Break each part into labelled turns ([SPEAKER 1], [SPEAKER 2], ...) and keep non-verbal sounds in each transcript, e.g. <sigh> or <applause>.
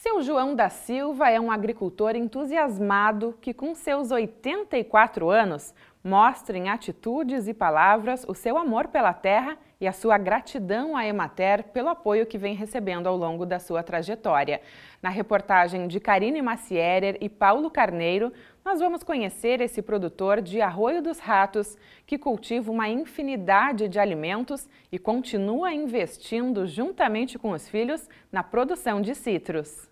[SPEAKER 1] Seu João da Silva é um agricultor entusiasmado que, com seus 84 anos, mostra em atitudes e palavras o seu amor pela terra e a sua gratidão à Emater pelo apoio que vem recebendo ao longo da sua trajetória. Na reportagem de Karine Macierer e Paulo Carneiro, nós vamos conhecer esse produtor de Arroio dos Ratos, que cultiva uma infinidade de alimentos e continua investindo juntamente com os filhos na produção de citros.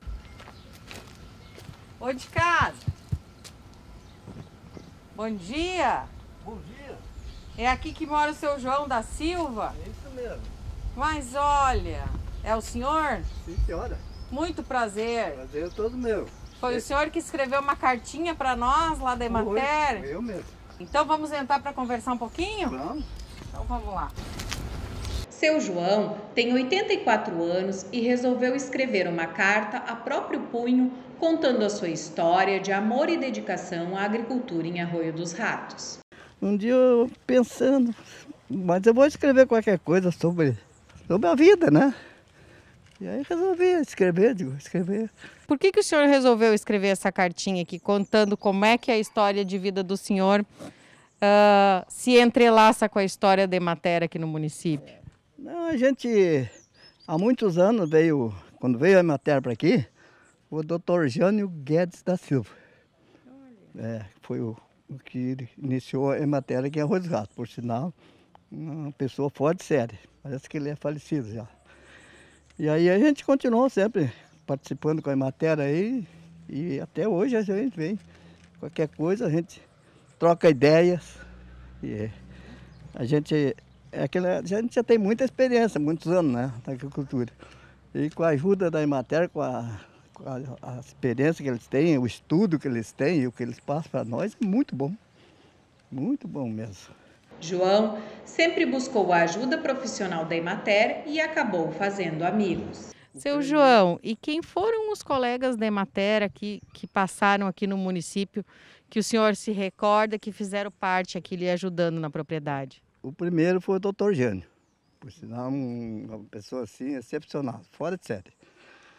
[SPEAKER 1] Ô de casa. Bom dia. Bom dia. É aqui que mora o seu João da Silva? É isso mesmo. Mas olha, é o senhor? Sim, senhora. Muito prazer. Prazer é todo meu. Foi é. o senhor que escreveu uma cartinha para nós lá da Emater? eu mesmo. Então vamos entrar para conversar um pouquinho? Vamos. Então vamos lá. Seu João tem 84 anos e resolveu escrever uma carta a próprio punho contando a sua história de amor e dedicação à agricultura em Arroio dos Ratos.
[SPEAKER 2] Um dia eu pensando, mas eu vou escrever qualquer coisa sobre, sobre a vida, né? E aí resolvi escrever, digo, escrever.
[SPEAKER 1] Por que, que o senhor resolveu escrever essa cartinha aqui, contando como é que é a história de vida do senhor uh, se entrelaça com a história de matéria aqui no município?
[SPEAKER 2] Não, a gente há muitos anos veio, quando veio a matéria para aqui, o Dr. Jânio Guedes da Silva. É, foi o, o, que iniciou a matéria que é arroz gato, por sinal, uma pessoa forte séria. Parece que ele é falecido já. E aí a gente continuou sempre participando com a matéria aí e até hoje a gente vem. Qualquer coisa a gente troca ideias. E a gente é aquilo, a gente já tem muita experiência, muitos anos né, na agricultura. E com a ajuda da Emater, com a, com a, a experiência que eles têm, o estudo que eles têm e o que eles passam para nós, é muito bom. Muito bom mesmo.
[SPEAKER 1] João sempre buscou a ajuda profissional da Emater e acabou fazendo amigos. Seu João, e quem foram os colegas da Emater aqui, que passaram aqui no município, que o senhor se recorda que fizeram parte aqui lhe ajudando na propriedade?
[SPEAKER 2] O primeiro foi o doutor Jânio, por sinal, uma pessoa assim excepcional, fora de série.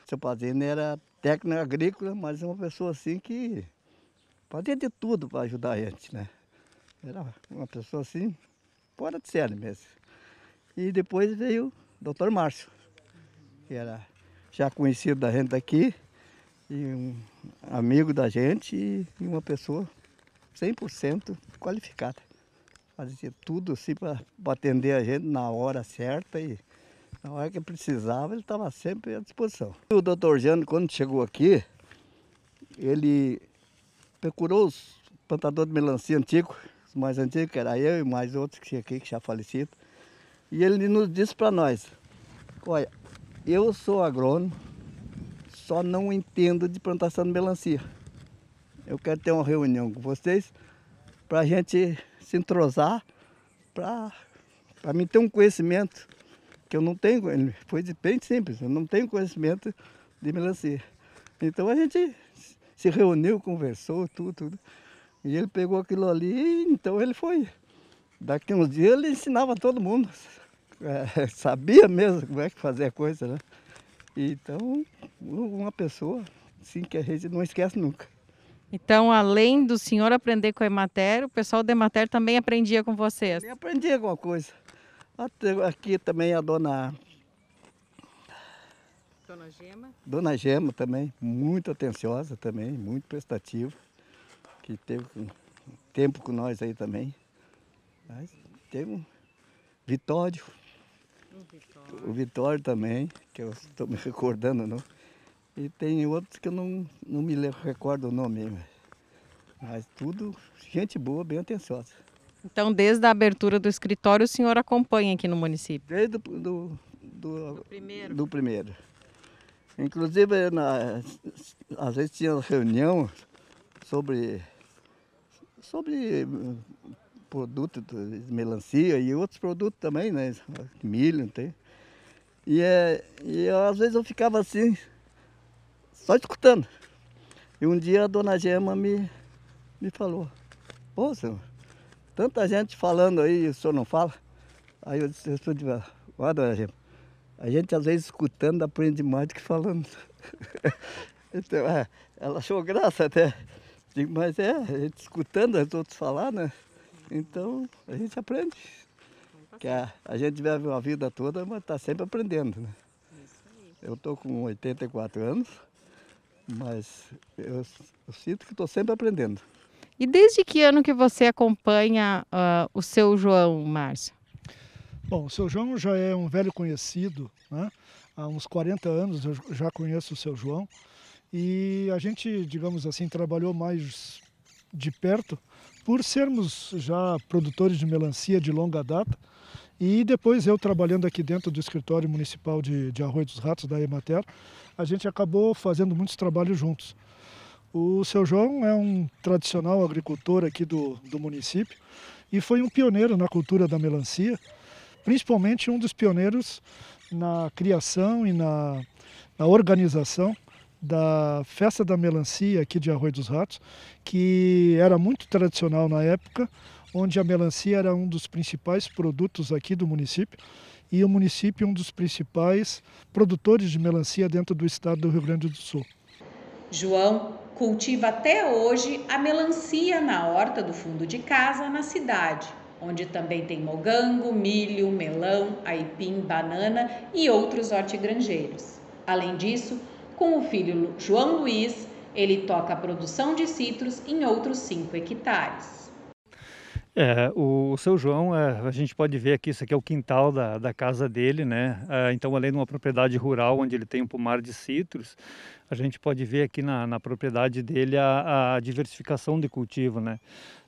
[SPEAKER 2] Seu padrinho era técnico agrícola, mas uma pessoa assim que fazia de tudo para ajudar a gente, né? Era uma pessoa assim, fora de série mesmo. E depois veio o doutor Márcio, que era já conhecido da gente aqui, e um amigo da gente, e uma pessoa 100% qualificada fazia tudo assim para atender a gente na hora certa e na hora que precisava ele estava sempre à disposição. O doutor Jano, quando chegou aqui, ele procurou os plantadores de melancia antigo, os mais antigos, que era eu e mais outros que tinha aqui, que já falecido. E ele nos disse para nós, olha, eu sou agrônomo, só não entendo de plantação de melancia. Eu quero ter uma reunião com vocês para a gente se entrosar para mim ter um conhecimento que eu não tenho, foi de bem simples, eu não tenho conhecimento de melancia. Então a gente se reuniu, conversou, tudo, tudo. E ele pegou aquilo ali, então ele foi. Daqui uns dias ele ensinava todo mundo. É, <laughs> sabia mesmo como é que fazer a coisa, né? Então, uma pessoa, sim, que a gente não esquece nunca.
[SPEAKER 1] Então, além do senhor aprender com a Emater,
[SPEAKER 2] o pessoal da Emater também aprendia com vocês? Eu aprendi alguma coisa. Aqui também a dona...
[SPEAKER 1] Dona Gema?
[SPEAKER 2] Dona Gema também, muito atenciosa também, muito prestativa, que teve tempo com nós aí também. Mas teve um Vitório, o Vitório também, que eu estou me recordando, não? E tem outros que eu não, não me lembro, recordo o nome. Mas tudo gente boa, bem atenciosa.
[SPEAKER 1] Então, desde a abertura do escritório, o senhor acompanha aqui no município?
[SPEAKER 2] Desde do, do, do, do primeiro. Do primeiro. Inclusive, na, às vezes tinha reunião sobre, sobre hum, produto, melancia e outros produtos também, né? Milho, tem. E, é, e às vezes eu ficava assim, só escutando. E um dia a dona Gema me, me falou, pô senhor, tanta gente falando aí e o senhor não fala? Aí eu disse, eu disse ó dona Gema, a gente às vezes escutando aprende mais do que falando. <laughs> então, é, ela achou graça até. Digo, mas é, a gente escutando os outros falar, né? Então a gente aprende. Que a, a gente vive uma vida toda, mas está sempre aprendendo, né? Eu estou com 84 anos mas eu, eu sinto que estou sempre aprendendo.
[SPEAKER 1] E desde que ano que você acompanha uh, o seu João, Márcio?
[SPEAKER 3] Bom, o seu João já é um velho conhecido, né? há uns 40 anos eu já conheço o seu João e a gente, digamos assim, trabalhou mais de perto por sermos já produtores de melancia de longa data e depois eu trabalhando aqui dentro do escritório municipal de, de Arroio dos Ratos, da Emater, a gente acabou fazendo muitos trabalhos juntos. O seu João é um tradicional agricultor aqui do, do município e foi um pioneiro na cultura da melancia, principalmente um dos pioneiros na criação e na, na organização da Festa da Melancia aqui de Arroio dos Ratos, que era muito tradicional na época, onde a melancia era um dos principais produtos aqui do município e o município é um dos principais produtores de melancia dentro do estado do Rio Grande do Sul.
[SPEAKER 1] João cultiva até hoje a melancia na horta do fundo de casa na cidade, onde também tem mogango, milho, melão, aipim, banana e outros hortigranjeiros. Além disso, com o filho João Luiz, ele toca a produção de citros em outros cinco hectares.
[SPEAKER 4] É, o, o seu João, é, a gente pode ver aqui, isso aqui é o quintal da, da casa dele, né? É, então, além de uma propriedade rural onde ele tem um pomar de citros, a gente pode ver aqui na, na propriedade dele a, a, diversificação de cultivo, né?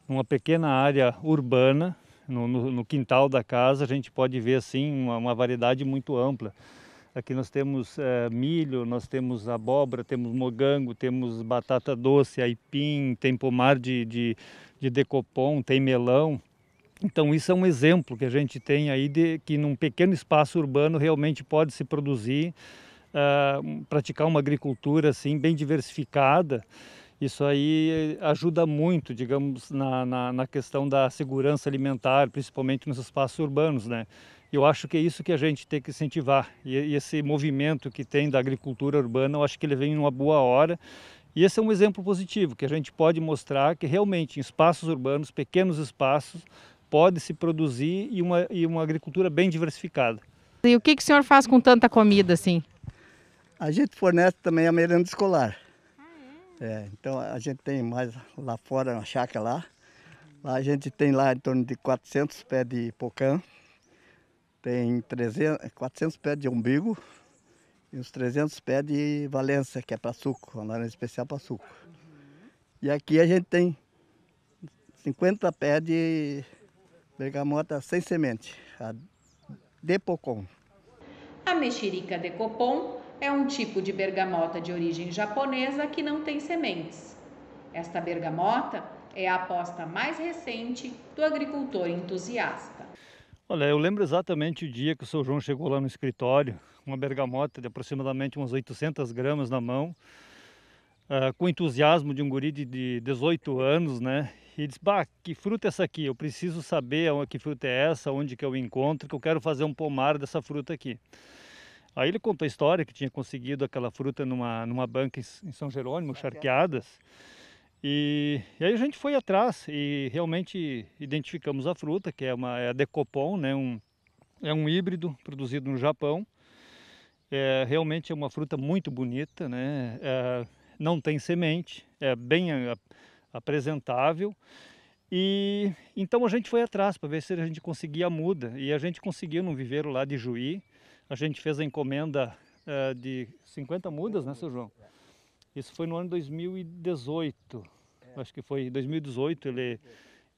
[SPEAKER 4] Uma pequena área urbana, no, no, no quintal da casa, a gente pode ver, assim, uma, uma variedade muito ampla. Aqui nós temos é, milho, nós temos abóbora, temos mogango, temos batata doce, aipim, tem pomar de, de, de decopom, tem melão. Então isso é um exemplo que a gente tem aí de que num pequeno espaço urbano realmente pode se produzir, uh, praticar uma agricultura assim bem diversificada. Isso aí eh, ajuda muito, digamos, na, na, na questão da segurança alimentar, principalmente nos espaços urbanos, né? Eu acho que é isso que a gente tem que incentivar. E, e esse movimento que tem da agricultura urbana, eu acho que ele vem em uma boa hora. E esse é um exemplo positivo, que a gente pode mostrar que realmente em espaços urbanos, pequenos espaços, pode se produzir e uma, e uma agricultura bem diversificada.
[SPEAKER 1] E o que, que o senhor faz com tanta comida assim?
[SPEAKER 4] A gente fornece também a merenda
[SPEAKER 2] escolar. É, então a gente tem mais lá fora, na chácara lá. Lá a gente tem lá em torno de 400 pés de pocã tem 300, 400 pés de umbigo e uns 300 pés de valência, que é para suco, uma laranja especial para suco. E aqui a gente tem 50 pés de bergamota sem semente, a Depocon.
[SPEAKER 1] A mexerica Decopon é um tipo de bergamota de origem japonesa que não tem sementes. Esta bergamota é a aposta mais recente do agricultor entusiasta.
[SPEAKER 4] Olha, eu lembro exatamente o dia que o seu João chegou lá no escritório, uma bergamota de aproximadamente uns 800 gramas na mão, uh, com entusiasmo de um guri de, de 18 anos, né? E disse, bah, que fruta é essa aqui? Eu preciso saber que fruta é essa, onde que eu encontro, que eu quero fazer um pomar dessa fruta aqui. Aí ele contou a história que tinha conseguido aquela fruta numa, numa banca em São Jerônimo, charqueadas. E, e, aí a gente foi atrás e realmente identificamos a fruta, que é, uma, é a Decopon, né? um, é um híbrido produzido no Japão. É, realmente é uma fruta muito bonita, né? É, não tem semente, é bem apresentável. E então a gente foi atrás para ver se a gente conseguia a muda. E a gente conseguiu num viveiro lá de Juí. A gente fez a encomenda é, de 50 mudas, né, seu João? Isso foi no ano 2018. É. Acho que foi 2018 ele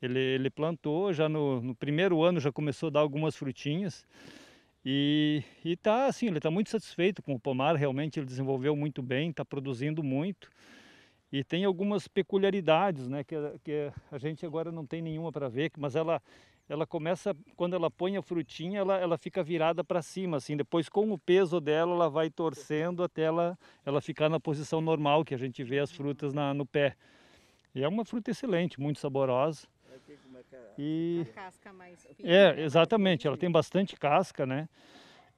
[SPEAKER 4] ele, ele plantou, já no, no, primeiro ano já começou a dar algumas frutinhas. E, está assim, ele está muito satisfeito com o pomar, realmente ele desenvolveu muito bem, está produzindo muito. E tem algumas peculiaridades, né, que, que a gente agora não tem nenhuma para ver, mas ela, ela começa, quando ela põe a frutinha, ela, ela fica virada para cima, assim. Depois, com o peso dela, ela vai torcendo até ela, ela ficar na posição normal, que a gente vê as frutas na, no pé. E é uma fruta excelente, muito saborosa. E... A casca mais fina. É, né? exatamente. Ela tem bastante casca, né?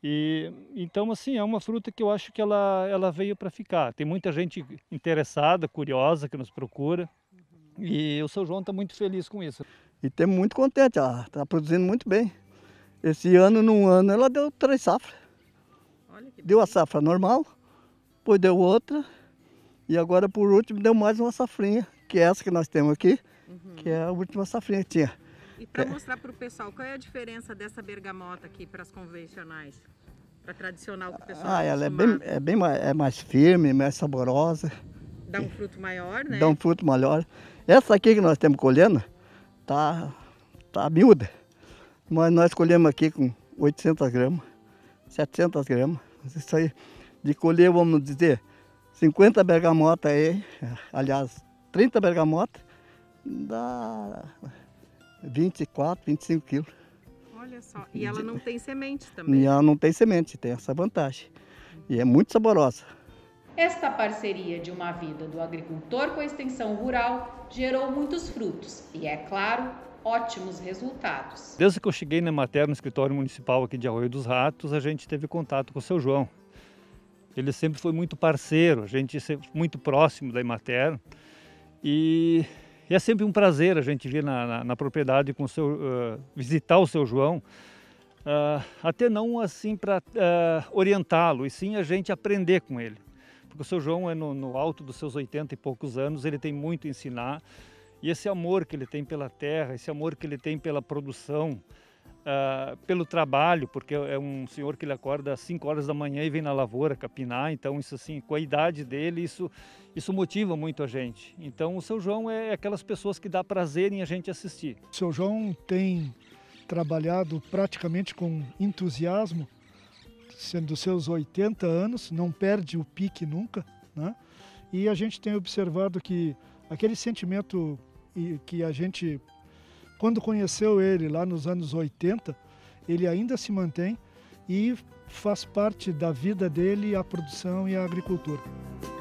[SPEAKER 4] E, então, assim, é uma fruta que eu acho que ela, ela veio para ficar. Tem muita gente interessada, curiosa, que nos procura. E o seu João está muito feliz com isso.
[SPEAKER 2] E temos muito contente, ela está produzindo muito bem. Esse ano, num ano, ela deu três safras. deu a safra normal, depois deu outra, e agora por último deu mais uma safrinha, que é essa que nós temos aqui, uhum. que é a última safrinha que tinha. E para é.
[SPEAKER 1] mostrar para o pessoal, qual é a diferença dessa bergamota aqui para as convencionais? Para tradicional que o pessoal Ah, tá ela é
[SPEAKER 2] bem, é bem mais, é mais firme, mais saborosa.
[SPEAKER 1] Dá um fruto maior, né?
[SPEAKER 2] Dá um fruto maior. Essa aqui que nós temos colhendo, tá, tá miúda. Mas nós colhemos aqui com 800 gramas, 700 gramas. Isso aí, de colher, vamos dizer, 50 bergamotas aí, aliás, 30 bergamotas, dá 24, 25 quilos.
[SPEAKER 1] Olha só, e ela não tem semente também. E né? ela
[SPEAKER 2] não tem semente, tem essa vantagem. E é muito saborosa.
[SPEAKER 1] Esta parceria de uma vida do agricultor com a extensão rural gerou muitos frutos e, é claro, ótimos resultados.
[SPEAKER 4] Desde que eu cheguei na Mater, no escritório municipal aqui de Arroio dos Ratos, a gente teve contato com o seu João. Ele sempre foi muito parceiro, a gente sempre muito próximo da Imater e, e é sempre um prazer a gente vir na, na, na propriedade com o seu, uh, visitar o seu João, uh, até não assim para uh, orientá-lo, e sim a gente aprender com ele porque o seu João é no, no alto dos seus 80 e poucos anos, ele tem muito a ensinar. E esse amor que ele tem pela terra, esse amor que ele tem pela produção, Uh, pelo trabalho, porque é um senhor que ele acorda às 5 horas da manhã e vem na lavoura capinar, então isso assim, com a idade dele, isso, isso motiva muito a gente. Então o Seu João é aquelas pessoas que dá prazer em a gente assistir.
[SPEAKER 3] O Seu João tem trabalhado praticamente com entusiasmo sendo seus 80 anos, não perde o pique nunca, né? E a gente tem observado que aquele sentimento que a gente, quando conheceu ele lá nos anos 80, ele ainda se mantém e faz parte da vida dele a produção e a agricultura.